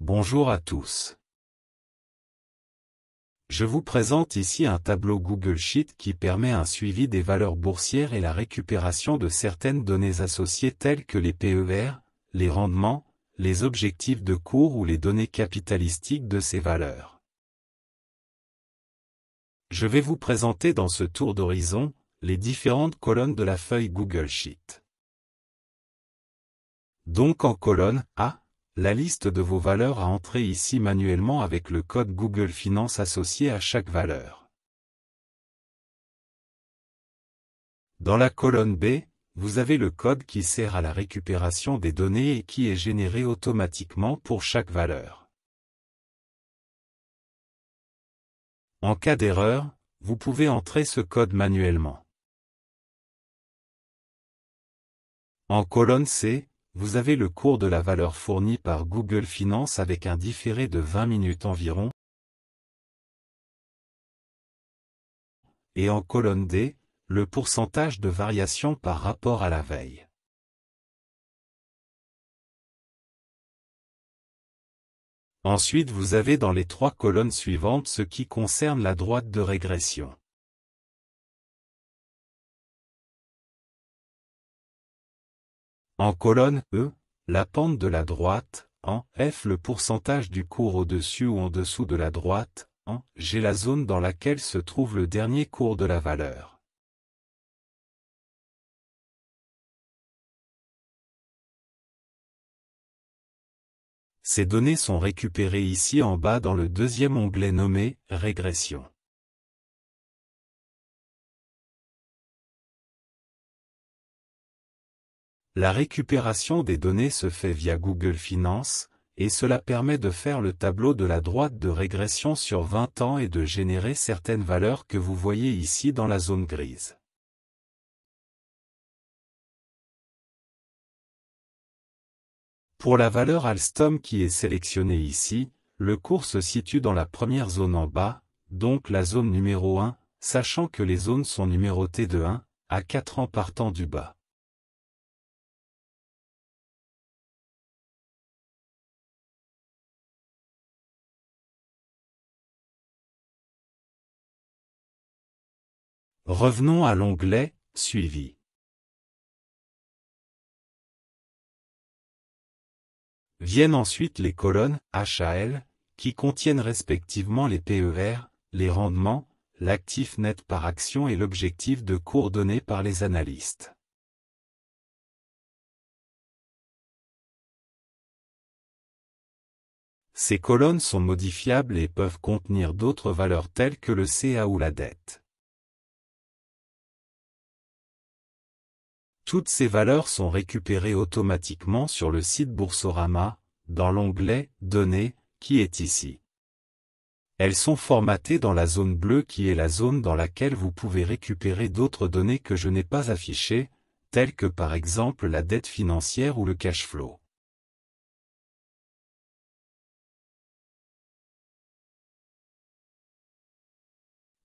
Bonjour à tous. Je vous présente ici un tableau Google Sheet qui permet un suivi des valeurs boursières et la récupération de certaines données associées telles que les PER, les rendements, les objectifs de cours ou les données capitalistiques de ces valeurs. Je vais vous présenter dans ce tour d'horizon les différentes colonnes de la feuille Google Sheet. Donc en colonne A, la liste de vos valeurs à entrer ici manuellement avec le code Google Finance associé à chaque valeur. Dans la colonne B, vous avez le code qui sert à la récupération des données et qui est généré automatiquement pour chaque valeur. En cas d'erreur, vous pouvez entrer ce code manuellement. En colonne C, vous avez le cours de la valeur fournie par Google Finance avec un différé de 20 minutes environ. Et en colonne D, le pourcentage de variation par rapport à la veille. Ensuite vous avez dans les trois colonnes suivantes ce qui concerne la droite de régression. En colonne E, la pente de la droite, en F le pourcentage du cours au-dessus ou en dessous de la droite, en G la zone dans laquelle se trouve le dernier cours de la valeur. Ces données sont récupérées ici en bas dans le deuxième onglet nommé « Régression ». La récupération des données se fait via Google Finance, et cela permet de faire le tableau de la droite de régression sur 20 ans et de générer certaines valeurs que vous voyez ici dans la zone grise. Pour la valeur Alstom qui est sélectionnée ici, le cours se situe dans la première zone en bas, donc la zone numéro 1, sachant que les zones sont numérotées de 1 à 4 ans partant du bas. Revenons à l'onglet Suivi. Viennent ensuite les colonnes HAL, qui contiennent respectivement les PER, les rendements, l'actif net par action et l'objectif de cours donné par les analystes. Ces colonnes sont modifiables et peuvent contenir d'autres valeurs telles que le CA ou la dette. Toutes ces valeurs sont récupérées automatiquement sur le site Boursorama, dans l'onglet « Données » qui est ici. Elles sont formatées dans la zone bleue qui est la zone dans laquelle vous pouvez récupérer d'autres données que je n'ai pas affichées, telles que par exemple la dette financière ou le cash flow.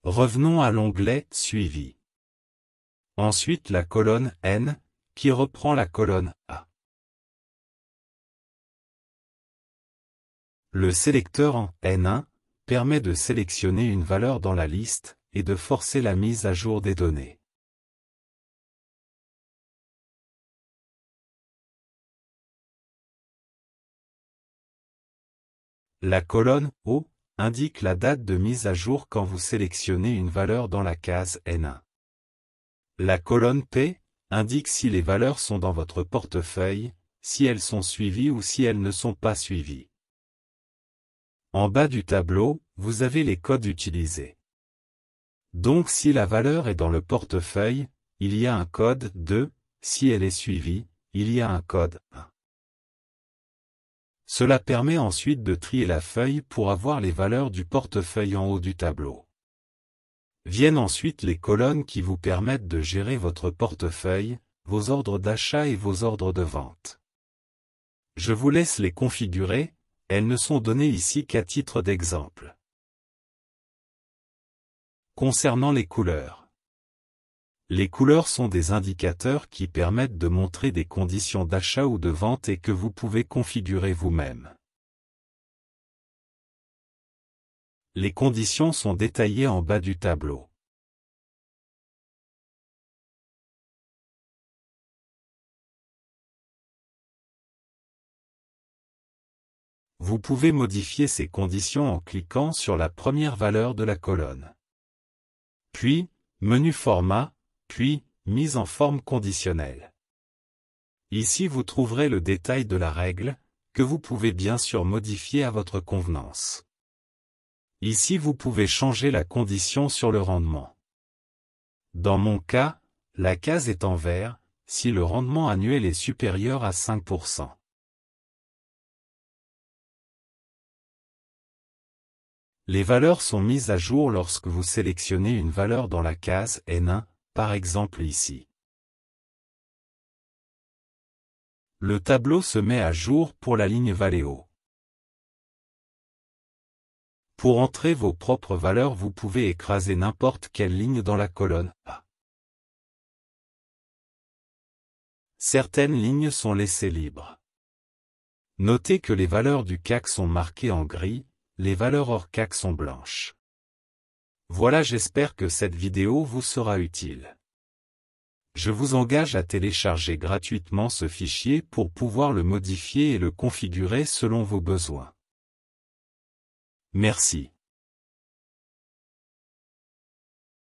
Revenons à l'onglet « Suivi ». Ensuite la colonne N, qui reprend la colonne A. Le sélecteur en N1 permet de sélectionner une valeur dans la liste et de forcer la mise à jour des données. La colonne O indique la date de mise à jour quand vous sélectionnez une valeur dans la case N1. La colonne P indique si les valeurs sont dans votre portefeuille, si elles sont suivies ou si elles ne sont pas suivies. En bas du tableau, vous avez les codes utilisés. Donc si la valeur est dans le portefeuille, il y a un code 2, si elle est suivie, il y a un code 1. Cela permet ensuite de trier la feuille pour avoir les valeurs du portefeuille en haut du tableau. Viennent ensuite les colonnes qui vous permettent de gérer votre portefeuille, vos ordres d'achat et vos ordres de vente. Je vous laisse les configurer, elles ne sont données ici qu'à titre d'exemple. Concernant les couleurs. Les couleurs sont des indicateurs qui permettent de montrer des conditions d'achat ou de vente et que vous pouvez configurer vous-même. Les conditions sont détaillées en bas du tableau. Vous pouvez modifier ces conditions en cliquant sur la première valeur de la colonne. Puis, Menu Format, puis, Mise en forme conditionnelle. Ici vous trouverez le détail de la règle, que vous pouvez bien sûr modifier à votre convenance. Ici vous pouvez changer la condition sur le rendement. Dans mon cas, la case est en vert, si le rendement annuel est supérieur à 5%. Les valeurs sont mises à jour lorsque vous sélectionnez une valeur dans la case N1, par exemple ici. Le tableau se met à jour pour la ligne Valeo. Pour entrer vos propres valeurs, vous pouvez écraser n'importe quelle ligne dans la colonne A. Certaines lignes sont laissées libres. Notez que les valeurs du CAC sont marquées en gris, les valeurs hors CAC sont blanches. Voilà j'espère que cette vidéo vous sera utile. Je vous engage à télécharger gratuitement ce fichier pour pouvoir le modifier et le configurer selon vos besoins. Merci.